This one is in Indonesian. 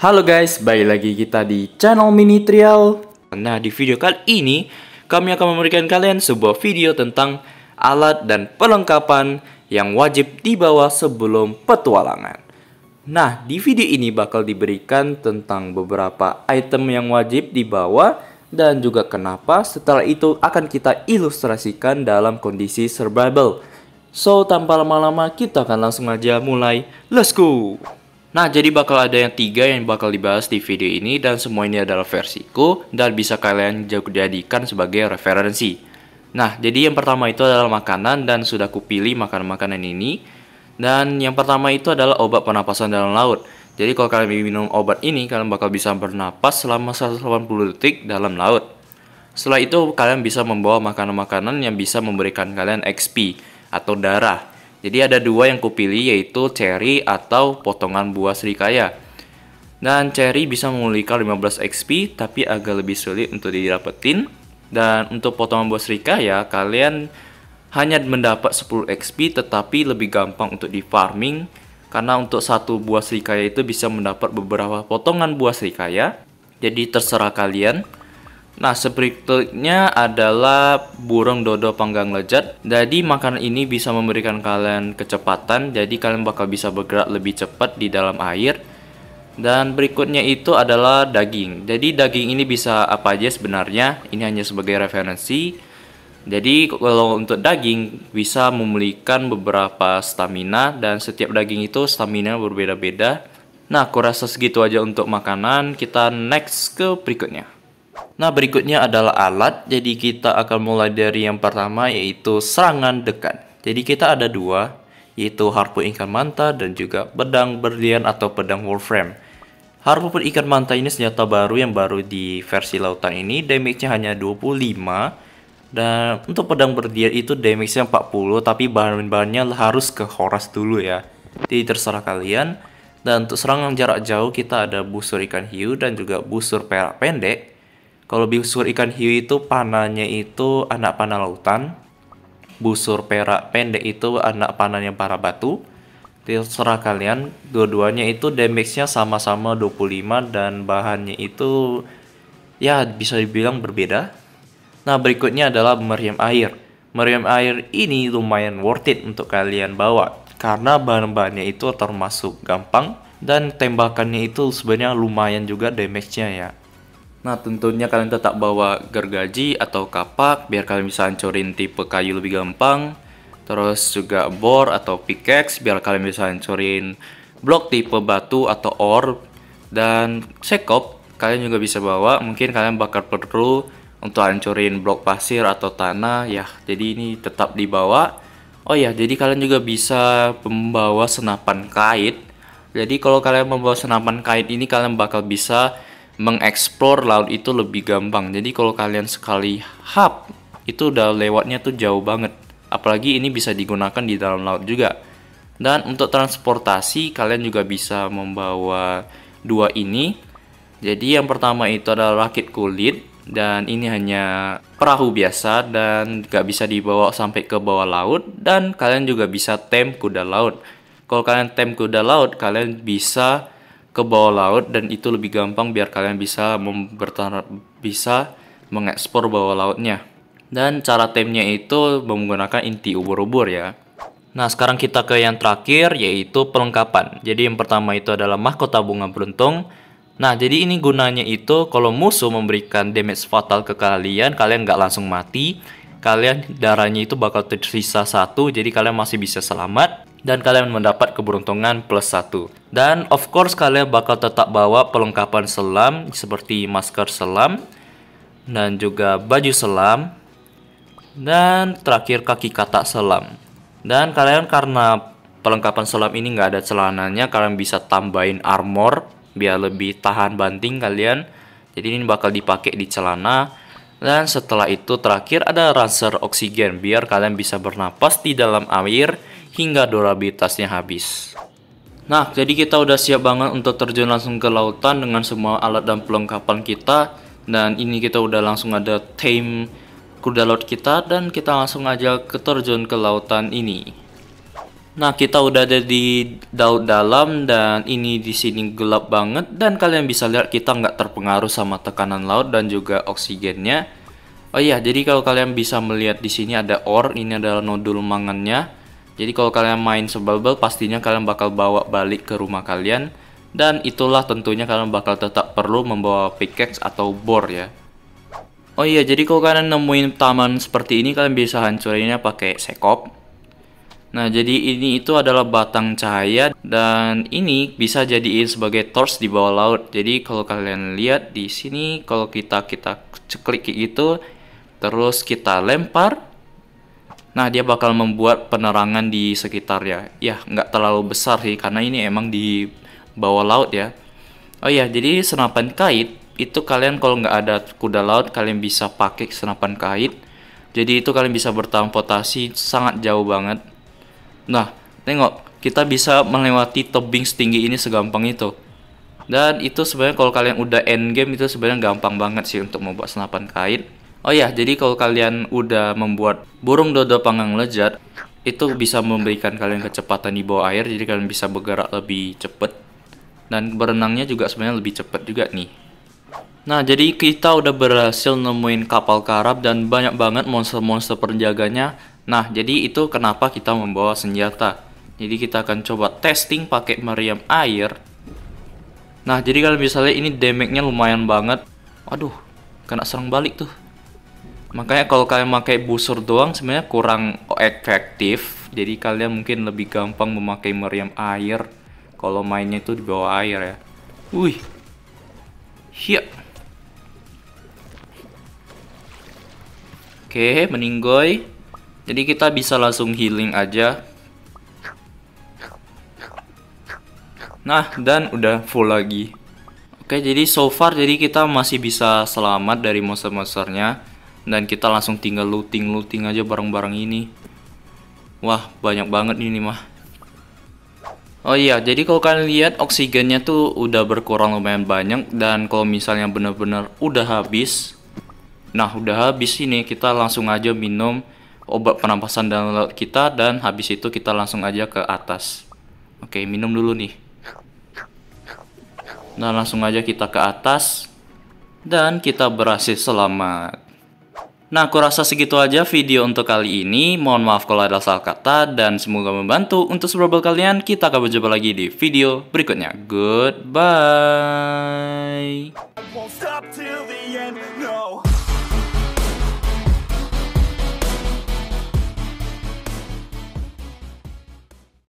Halo guys, balik lagi kita di channel Mini Trial. Nah, di video kali ini kami akan memberikan kalian sebuah video tentang alat dan perlengkapan yang wajib dibawa sebelum petualangan. Nah, di video ini bakal diberikan tentang beberapa item yang wajib dibawa dan juga kenapa setelah itu akan kita ilustrasikan dalam kondisi survival. So, tanpa lama-lama kita akan langsung aja mulai. Let's go! Nah, jadi bakal ada yang tiga yang bakal dibahas di video ini dan semua ini adalah versiku dan bisa kalian jadikan sebagai referensi. Nah, jadi yang pertama itu adalah makanan dan sudah kupilih makanan makanan ini. Dan yang pertama itu adalah obat penapasan dalam laut. Jadi kalau kalian minum obat ini, kalian bakal bisa bernapas selama 180 detik dalam laut. Setelah itu, kalian bisa membawa makanan-makanan yang bisa memberikan kalian XP atau darah. Jadi ada dua yang kupilih yaitu cherry atau potongan buah serikaya. Dan cherry bisa memulihkan 15 XP tapi agak lebih sulit untuk didapetin. Dan untuk potongan buah serikaya, kalian hanya mendapat 10 XP tetapi lebih gampang untuk di farming karena untuk satu buah serikaya itu bisa mendapat beberapa potongan buah serikaya Jadi terserah kalian. Nah, berikutnya adalah burung dodo panggang lezat Jadi makanan ini bisa memberikan kalian kecepatan, jadi kalian bakal bisa bergerak lebih cepat di dalam air. Dan berikutnya itu adalah daging. Jadi daging ini bisa apa aja sebenarnya, ini hanya sebagai referensi. Jadi kalau untuk daging bisa memulihkan beberapa stamina dan setiap daging itu stamina berbeda-beda. Nah, aku rasa segitu aja untuk makanan. Kita next ke berikutnya. Nah, berikutnya adalah alat. Jadi kita akan mulai dari yang pertama yaitu serangan dekat. Jadi kita ada dua, yaitu harpu ikan manta dan juga pedang berlian atau pedang warframe. Harpu ikan manta ini senjata baru yang baru di versi lautan ini, damage-nya hanya 25 dan untuk pedang berdiri itu damage-nya 40 tapi bahan-bahannya harus ke Horas dulu ya. Jadi terserah kalian. Dan untuk serangan jarak jauh kita ada busur ikan hiu dan juga busur perak pendek. Kalau busur ikan hiu itu panahnya itu anak panah lautan. Busur perak pendek itu anak panahnya para batu. Terserah kalian, dua-duanya itu damage-nya sama-sama 25 dan bahannya itu ya bisa dibilang berbeda Nah, berikutnya adalah meriam air. Meriam air ini lumayan worth it untuk kalian bawa karena bahan-bahannya itu termasuk gampang dan tembakannya itu sebenarnya lumayan juga damage-nya ya. Nah, tentunya kalian tetap bawa gergaji atau kapak biar kalian bisa hancurin tipe kayu lebih gampang. Terus juga bor atau pickaxe biar kalian bisa hancurin blok tipe batu atau ore dan sekop kalian juga bisa bawa. Mungkin kalian bakar perlu untuk hancurin blok pasir atau tanah ya jadi ini tetap dibawa oh ya jadi kalian juga bisa membawa senapan kait jadi kalau kalian membawa senapan kait ini kalian bakal bisa mengeksplor laut itu lebih gampang jadi kalau kalian sekali hap itu udah lewatnya tuh jauh banget apalagi ini bisa digunakan di dalam laut juga dan untuk transportasi kalian juga bisa membawa dua ini jadi yang pertama itu adalah rakit kulit dan ini hanya perahu biasa dan gak bisa dibawa sampai ke bawah laut dan kalian juga bisa tem kuda laut. Kalau kalian tem kuda laut, kalian bisa ke bawah laut dan itu lebih gampang biar kalian bisa mempertahankan bisa mengekspor bawah lautnya. Dan cara temnya itu menggunakan inti ubur-ubur ya. Nah, sekarang kita ke yang terakhir yaitu perlengkapan. Jadi yang pertama itu adalah mahkota bunga beruntung. Nah, jadi ini gunanya itu kalau musuh memberikan damage fatal ke kalian, kalian nggak langsung mati. Kalian darahnya itu bakal tersisa satu, jadi kalian masih bisa selamat dan kalian mendapat keberuntungan plus satu. Dan of course kalian bakal tetap bawa perlengkapan selam seperti masker selam dan juga baju selam dan terakhir kaki katak selam. Dan kalian karena perlengkapan selam ini nggak ada celananya, kalian bisa tambahin armor biar lebih tahan banting kalian jadi ini bakal dipakai di celana dan setelah itu terakhir ada ranser oksigen biar kalian bisa bernapas di dalam air hingga durabilitasnya habis nah jadi kita udah siap banget untuk terjun langsung ke lautan dengan semua alat dan perlengkapan kita dan ini kita udah langsung ada tame kuda laut kita dan kita langsung aja ke terjun ke lautan ini Nah, kita udah ada di laut dalam dan ini di sini gelap banget dan kalian bisa lihat kita nggak terpengaruh sama tekanan laut dan juga oksigennya. Oh iya, jadi kalau kalian bisa melihat di sini ada ore, ini adalah nodul mangannya. Jadi kalau kalian main sebubble pastinya kalian bakal bawa balik ke rumah kalian dan itulah tentunya kalian bakal tetap perlu membawa pickaxe atau bor ya. Oh iya, jadi kalau kalian nemuin taman seperti ini kalian bisa hancurinnya pakai sekop Nah, jadi ini itu adalah batang cahaya dan ini bisa jadiin sebagai torch di bawah laut. Jadi kalau kalian lihat di sini kalau kita kita ceklik gitu terus kita lempar Nah, dia bakal membuat penerangan di sekitarnya. Ya, nggak terlalu besar sih karena ini emang di bawah laut ya. Oh ya, jadi senapan kait itu kalian kalau nggak ada kuda laut kalian bisa pakai senapan kait. Jadi itu kalian bisa bertransportasi sangat jauh banget. Nah, tengok, kita bisa melewati tebing setinggi ini segampang itu. Dan itu sebenarnya kalau kalian udah end game itu sebenarnya gampang banget sih untuk membuat senapan kait. Oh ya, jadi kalau kalian udah membuat burung dodo panggang lezat itu bisa memberikan kalian kecepatan di bawah air, jadi kalian bisa bergerak lebih cepat. Dan berenangnya juga sebenarnya lebih cepat juga nih. Nah, jadi kita udah berhasil nemuin kapal karab dan banyak banget monster-monster penjaganya Nah, jadi itu kenapa kita membawa senjata. Jadi kita akan coba testing pakai meriam air. Nah, jadi kalau misalnya ini damage-nya lumayan banget. Aduh, kena serang balik tuh. Makanya kalau kalian pakai busur doang sebenarnya kurang efektif. Jadi kalian mungkin lebih gampang memakai meriam air kalau mainnya itu di bawah air ya. Wih. Siap. Oke, meninggoy. Jadi kita bisa langsung healing aja. Nah, dan udah full lagi. Oke, jadi so far jadi kita masih bisa selamat dari monster-monsternya dan kita langsung tinggal looting-looting aja bareng-bareng ini. Wah, banyak banget ini mah. Oh iya, jadi kalau kalian lihat oksigennya tuh udah berkurang lumayan banyak dan kalau misalnya benar-benar udah habis, nah udah habis ini kita langsung aja minum obat penampasan dalam laut kita dan habis itu kita langsung aja ke atas. Oke, minum dulu nih. Nah langsung aja kita ke atas dan kita berhasil selamat. Nah, aku rasa segitu aja video untuk kali ini. Mohon maaf kalau ada salah kata dan semoga membantu untuk seberapa kalian. Kita akan berjumpa lagi di video berikutnya. Goodbye.